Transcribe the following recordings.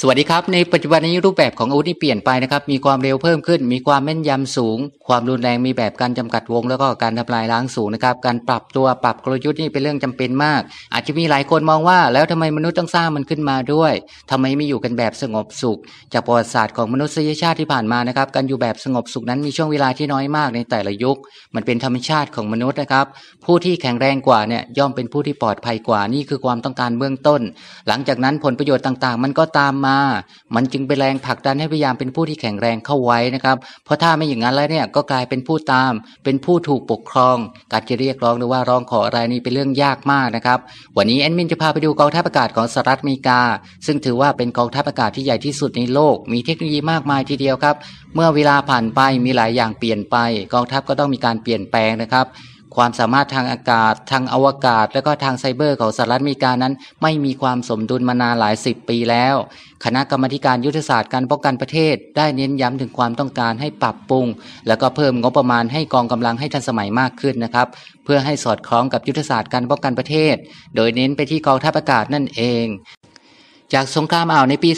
สวัสดีครับในปัจจุบันนี้รูปแบบของอาวุธนี่เปลี่ยนไปนะครับมีความเร็วเพิ่มขึ้นมีความแม่นยำสูง ความรุนแรงมีแบบการจำกัดวง แล้วก็การทำลายล้างสูงนะครับการปรับตัวปรับกลยุทธ์นี่เป็นเรื่องจำเป็นมาก อาจจะมีหลายคนมองว่า แล้วทำไมมนุษย์ต้องสร้างมันขึ้นมาด้วยทำไมไม่อยู่กันแบบสงบสุข จากประวัติศาสตร์ของมนุษยชาติที่ผ่านมานะครับการอยู่แบบสงบสุขนั้นมีช่วงเวลาที่น้อยมากในแต่ละยุคมันเป็นธรรมชาติของมนุษย์นะครับผู้ที่แข็งแรงกว่าเนี่ยย่อมเป็นผู้ที่ปลอดภัยกว่านี่คือความต้องการเบื้องต้น หลังจากนั้นผลประโยชน์ต่างๆ มันก็ตามมามันจึงเป็นแรงผลักดันให้พยายามเป็นผู้ที่แข็งแรงเข้าไว้นะครับ เพราะถ้าไม่อย่างนั้นแล้วเนี่ยก็กลายเป็นผู้ตาม เป็นผู้ถูกปกครอง การจะเรียกร้องหรือว่าร้องขออะไรนี่เป็นเรื่องยากมากนะครับ วันนี้แอนมินจะพาไปดูกองทัพอากาศของสหรัฐอเมริกา ซึ่งถือว่าเป็นกองทัพอากาศที่ใหญ่ที่สุดในโลก มีเทคโนโลยีมากมายทีเดียวครับ เมื่อเวลาผ่านไปมีหลายอย่างเปลี่ยนไปกองทัพก็ต้องมีการเปลี่ยนแปลงนะครับความสามารถทางอากาศทางอวกาศ และก็ทางไซเบอร์ของสหรัฐอเมริกานั้นไม่มีความสมดุลมานานหลายสิบปีแล้ว คณะกรรมการยุทธศาสตร์การป้องกันประเทศ ได้เน้นย้ำถึงความต้องการให้ปรับปรุง และก็เพิ่มงบประมาณให้กองกำลังให้ทันสมัยมากขึ้นนะครับ เพื่อให้สอดคล้องกับยุทธศาสตร์การป้องกันประเทศ โดยเน้นไปที่กองทัพอากาศนั่นเองจากสงครามอ่าวในปี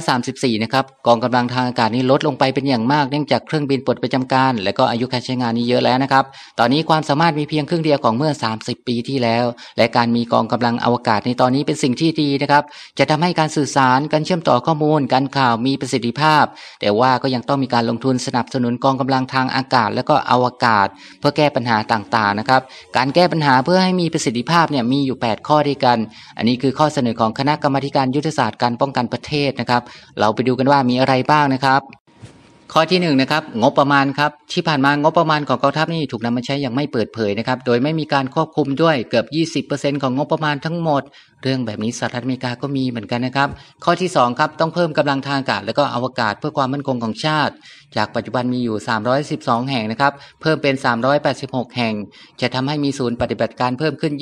2534 นะครับกองกำลังทางอากาศนี้ลดลงไปเป็นอย่างมากเนื่องจากเครื่องบินปลดประจำการ และก็อายุการใช้งานนี้เยอะแล้วนะครับตอนนี้ความสามารถมีเพียงครึ่งเดียวของเมื่อ 30 ปีที่แล้ว และการมีกองกำลังอวกาศในตอนนี้เป็นสิ่งที่ดีนะครับ จะทำให้การสื่อสารการเชื่อมต่อข้อมูล การข่าวมีประสิทธิภาพ แต่ว่าก็ยังต้องมีการลงทุนสนับสนุนกองกำลังทางอากาศ และก็อวกาศ เพื่อแก้ปัญหาต่างๆนะครับการแก้ปัญหาเพื่อให้มีประสิทธิภาพเนี่ยมีอยู่ 8 ข้อด้วยกัน อันนี้คือข้อเสนอของคณะกรรมการยุทธทศาสตร์การป้องกันประเทศนะครับ เราไปดูกันว่ามีอะไรบ้างนะครับ ข้อที่ 1นนะครับ งบประมาณครับ ที่ผ่านมางบประมาณของกองทัพนี่ถูกนำมาใช้อย่างไม่เปิดเผยนะครับ โดยไม่มีการควบคุมด้วยเกือบ 20%ของงบประมาณทั้งหมดเรื่องแบบนี้สหรัฐอเมริกาก็มีเหมือนกันนะครับ ข้อที่2ครับต้องเพิ่มกำลังทางอากาศและก็อวกาศเพื่อความมั่นคงของชาติ จากปัจจุบันมีอยู่ 312 แห่งนะครับ เพิ่มเป็น 386 แห่ง จะทำให้มีศูนย์ปฏิบัติการเพิ่มขึ้น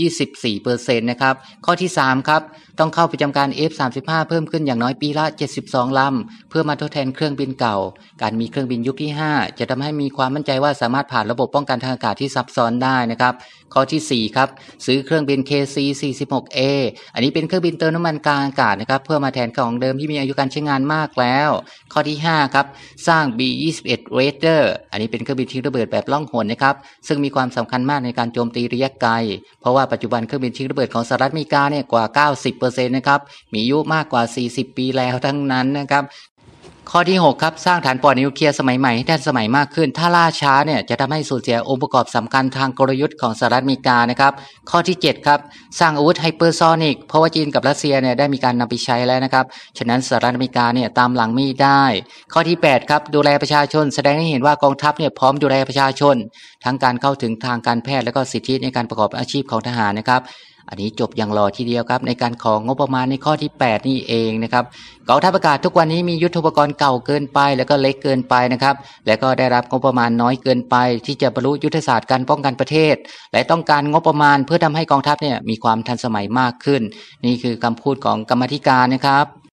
24%นะครับ ข้อที่3ครับต้องเข้าประจำการ F35 เพิ่มขึ้นอย่างน้อยปีละ 72ลำเพื่อมาทดแทนเครื่องบินเก่า การมีเครื่องบินยุคที่ 5 จะทำให้มีความมั่นใจว่าสามารถผ่านระบบป้องกันทางอากาศที่ซับซ้อนได้นะครับข้อที่4ครับซื้อเครื่องบิน KC46A อันนี้เป็นเครื่องบินเติมน้ำมันกลางอากาศนะครับเพื่อมาแทนของเดิมที่มีอายุการใช้งานมากแล้ว ข้อที่5ครับสร้าง B-21 Raider อันนี้เป็นเครื่องบินทิ้งระเบิดแบบล่องหนนะครับซึ่งมีความสำคัญมากในการโจมตีระยะไกลเพราะว่าปัจจุบันเครื่องบินทิ้งระเบิดของสหรัฐอเมริกาเนี่ยกว่า90%นะครับมีอายุมากกว่า 40 ปีแล้วทั้งนั้นนะครับข้อที่6ครับสร้างฐานปอดนิวเคลียร์สมัยใหม่ให้ทันสมัยมากขึ้น ถ้าล่าช้าเนี่ยจะทำให้สูญเสียองค์ประกอบสำคัญทางกลยุทธ์ของสหรัฐอเมริกานะครับข้อที่7ครับสร้างอาวุธไฮเปอร์ซอนิกเพราะว่าจีนกับรัสเซียเนี่ยได้มีการนำไปใช้แล้วนะครับฉะนั้นสหรัฐอเมริกาเนี่ยตามหลังไม่ได้ ข้อที่8ครับดูแลประชาชน แสดงให้เห็นว่ากองทัพเนี่ยพร้อมดูแลประชาชน ทั้งการเข้าถึงทางการแพทย์และก็สิทธิในการประกอบอาชีพของทหารนะครับอันนี้จบอย่างรอทีเดียวครับในการของงบประมาณในข้อที่ 8 นี่เองนะครับกองทัพอากาศทุกวันนี้มียุทธปกรณ์เก่าเกินไป แล้วก็เล็กเกินไปนะครับ แล้วก็ได้รับงบประมาณน้อยเกินไป ที่จะบรรลุยุทธศาสตร์การป้องกันประเทศ และต้องการงบประมาณเพื่อทำให้กองทัพเนี่ยมีความทันสมัยมากขึ้น นี่คือคำพูดของกรรมธิการนะครับ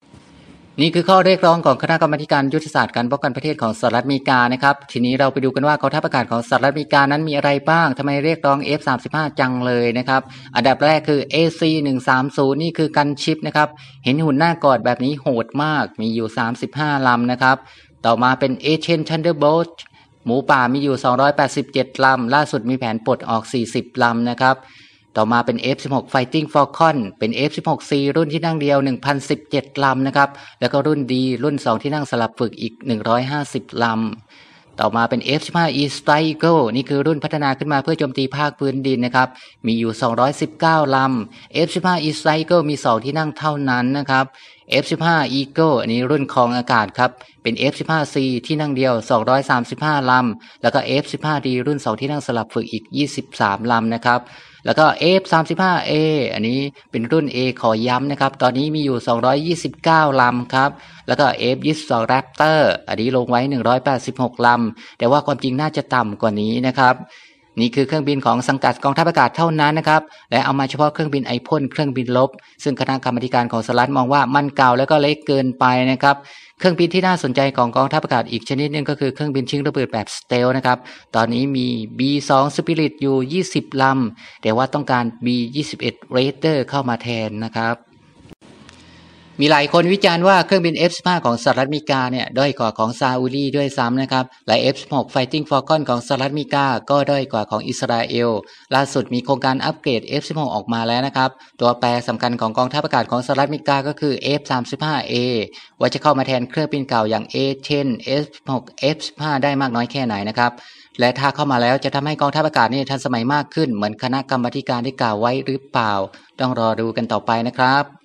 นี่คือข้อเรียกร้องของคณะกรรมการยุทธศาสตร์การป้องกันประเทศของสหรัฐอเมริกานะครับทีนี้เราไปดูกันว่า้อททาประกาศของสหรัฐอเมริกานั้นมีอะไรบ้างทำไมเรียกร้อง F35 จังเลยนะครับอันดับแรกคือ AC130 นี่คือกันชิปนะครับเห็นหุ่นหน้ากอดแบบนี้โหดมากมีอยู่ 35 ลำนะครับต่อมาเป็น h n Thunderbolt หมูป่ามีอยู่ 287 ลำ ล่าสุดมีแผนปลดออก40ลำนะครับต่อมาเป็น F16 Fighting Falcon เป็น F16C รุ่นที่นั่งเดียว 1,017 ลำนะครับ แล้วก็รุ่นดีรุ่น 2 ที่นั่งสลับฝึกอีก 150 ลำ ต่อมาเป็น F15E Strike Eagle นี่คือรุ่นพัฒนาขึ้นมาเพื่อโจมตีภาคพื้นดินนะครับ มีอยู่ 219 ลำ F15E Strike Eagle มี 2 ที่นั่งเท่านั้นนะครับ F15 Eagle อันนี้รุ่นคลองอากาศครับเป็น F-15C ที่นั่งเดียว 235 ลำ แล้วก็ F-15D รุ่น2ที่นั่งสลับฝึกอีก 23 ลำนะครับ แล้วก็ F-35A อันนี้เป็นรุ่น A ขอย้ำนะครับ ตอนนี้มีอยู่ 229 ลำครับ แล้วก็ F-22 Raptor อันนี้ลงไว้ 186 ลำ แต่ว่าความจริงน่าจะต่ำกว่านี้นะครับนี่คือเครื่องบินของสังกัดกองทัพอากาศเท่านั้นนะครับและเอามาเฉพาะเครื่องบินไอพ่นเครื่องบินลบ ซึ่งคณะกรรมการของสหรัฐมองว่ามันเก่าแล้วก็เล็กเกินไปนะครับเครื่องบินที่น่าสนใจของกองทัพอากาศอีกชนิดนึงก็คือเครื่องบินชิงระเบิดแบบสเตลนะครับตอนนี้มี B2 Spirit อยู่ 20ลำแต่ว่าต้องการ B21 Raider เข้ามาแทนนะครับมีหลายคนวิจารณ์ว่าเครื่องบิน F15 ของสหรัฐอเมริกาเนี่ยด้อยกว่าของซาอุดีด้วยซ้ำนะครับหลาย F16 Fighting Falcon ของสหรัฐอเมริกา ก็ด้อยกว่าของอิสราเอลล่าสุดมีโครงการอัปเกรด F16 ออกมาแล้วนะครับ ตัวแปรสำคัญของกองทัพอากาศของสหรัฐอเมริกาก็คือ F35A ว่าจะเข้ามาแทนเครื่องบินเก่าอย่าง A10 F16 F15 ได้มากน้อยแค่ไหนนะครับและถ้าเข้ามาแล้วจะทำให้กองทัพอากาศนี่ทันสมัยมากขึ้นเหมือนคณะกรรมการที่กล่าวไว้หรือเปล่า ต้องรอดูกันต่อไปนะครับ